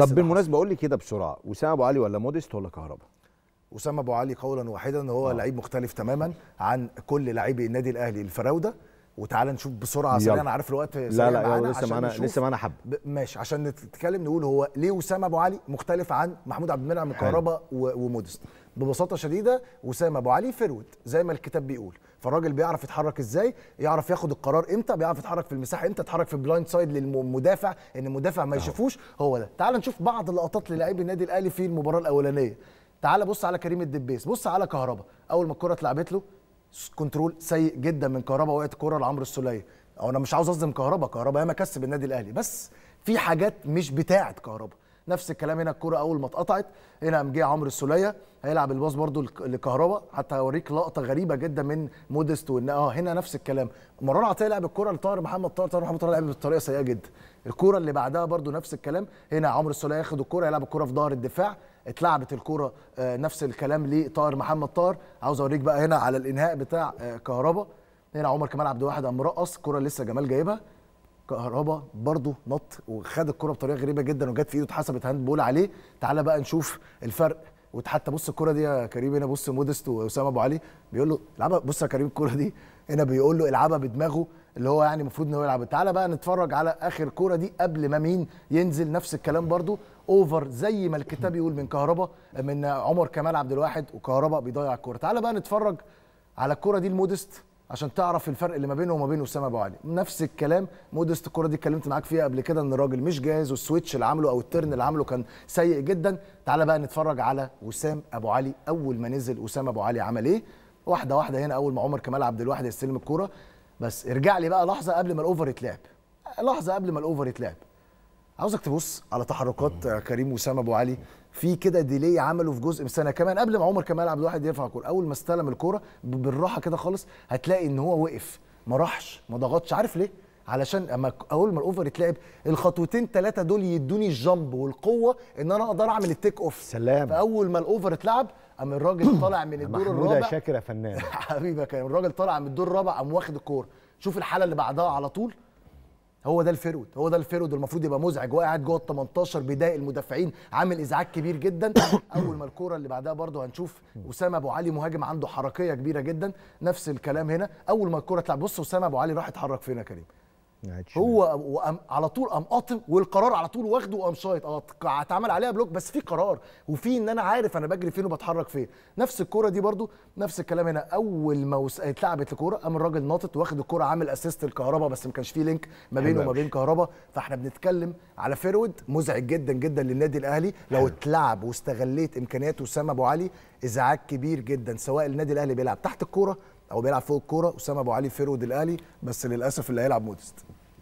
طب بالمناسبه قول لي كده بسرعه وسام ابو علي ولا موديست ولا كهربا وسام ابو علي قولا واحدا هو آه. لعيب مختلف تماما عن كل لاعبي النادي الاهلي الفراوده وتعالى نشوف بسرعه سريع انا عارف الوقت لا لا معانا لسه معانا لسه معانا حب ماشي عشان نتكلم نقول هو ليه وسام ابو علي مختلف عن محمود عبد المنعم الكهرباء وموديست ببساطه شديده وسام ابو علي فرود زي ما الكتاب بيقول فالراجل بيعرف يتحرك ازاي يعرف ياخد القرار امتى بيعرف يتحرك في المساحه امتى يتحرك في بلايند سايد للمدافع ان المدافع ما يشوفوش هو ده تعال نشوف بعض اللقطات للاعيب النادي الاهلي في المباراه الاولانيه تعال بص على كريم الدبيس بص على كهربا اول ما الكره اتلعبت له كنترول سيء جدا من كهربا وقت الكوره لعمرو السوليه او انا مش عاوز اصدم كهربا كهربا ياما كسب النادي الاهلي بس في حاجات مش بتاعه كهربا نفس الكلام هنا الكوره اول ما اتقطعت هنا قام جه عمرو السوليه هيلعب الباص برضو لكهربا حتى هوريك لقطه غريبه جدا من مودست وان اه هنا نفس الكلام مروان عطيه لعب الكوره لطاهر محمد طاهر طاهر محمد طاهر لعب بطريقه سيئه جدا الكوره اللي بعدها برضو نفس الكلام هنا عمرو السوليه ياخد الكوره يلعب الكوره في ظهر الدفاع اتلعبت الكوره آه، نفس الكلام لطاهر محمد طاهر عاوز اوريك بقى هنا على الانهاء بتاع آه، كهربا هنا عمر كمال عبد الواحد قام رقص الكوره لسه جمال جايبها كهربا برضه نط وخد الكره بطريقه غريبه جدا وجت في ايده اتحسبت هاند بول عليه تعالى بقى نشوف الفرق وحتى بص الكره دي يا كريم هنا بص مودست واسامه ابو علي بيقول له العبها بص يا كريم الكره دي هنا بيقول له العبها بدماغه اللي هو يعني المفروض ان هو يلعب تعالى بقى نتفرج على اخر كوره دي قبل ما مين ينزل نفس الكلام برضو اوفر زي ما الكتاب يقول من كهربا من عمر كمال عبد الواحد وكهربا بيضيع الكوره تعالى بقى نتفرج على الكوره دي المودست عشان تعرف الفرق اللي ما بينه وما بين اسامه ابو علي نفس الكلام مودست الكوره دي اتكلمت معاك فيها قبل كده ان الراجل مش جاهز والسويتش اللي عامله او الترن اللي عامله كان سيء جدا تعالى بقى نتفرج على وسام ابو علي اول ما نزل اسامه ابو علي عمل ايه واحده واحده هنا اول ما عمر كمال عبد الواحد يستلم الكوره بس ارجع لي بقى لحظه قبل ما الاوفر يتلعب لحظه قبل ما الاوفر يتلعب عاوزك تبص على تحركات كريم وسام ابو علي في كده ديلي عمله في جزء من سنه كمان قبل ما عمر كمال عبد الواحد يرفع الكوره اول ما استلم الكوره بالراحه كده خالص هتلاقي ان هو وقف ما راحش ما ضغطش عارف ليه علشان اما اول ما الاوفر يتلعب الخطوتين ثلاثه دول يدوني الجامب والقوه ان انا اقدر اعمل التيك اوف سلام فاول ما الاوفر اتلعب قام الراجل طالع من الدور الرابع شاكر يا فنان حبيبك الراجل طالع من الدور الرابع قام واخد الكوره شوف الحاله اللي بعدها على طول هو ده الفيرود هو ده الفيرود المفروض يبقى مزعج وقاعد جوه ال 18 بيضايق المدافعين عامل ازعاج كبير جدا اول ما الكوره اللي بعدها برضه هنشوف اسامه ابو علي مهاجم عنده حركيه كبيره جدا نفس الكلام هنا اول ما الكوره تلعب بص اسامه ابو علي راح اتحرك فين يا كريم يعني هو وقام على طول قام قاطم والقرار على طول واخده وقام شايط اه اتعمل عليها بلوك بس في قرار وفي ان انا عارف انا بجري فين وبتحرك فين نفس الكوره دي برضو نفس الكلام هنا اول ما اتلعبت الكوره قام الراجل ناطط واخد الكوره عامل اسيست الكهرباء بس ما كانش فيه لينك ما بينه وما بين كهرباء فاحنا بنتكلم على فيرود مزعج جدا جدا للنادي الاهلي لو اتلعب واستغليت امكانيات وسام ابو علي ازعاج كبير جدا سواء النادي الاهلي بيلعب تحت الكوره او بيلعب فوق الكوره اسامه ابو علي فيرود الاهلي بس للاسف اللي هيلعب مودست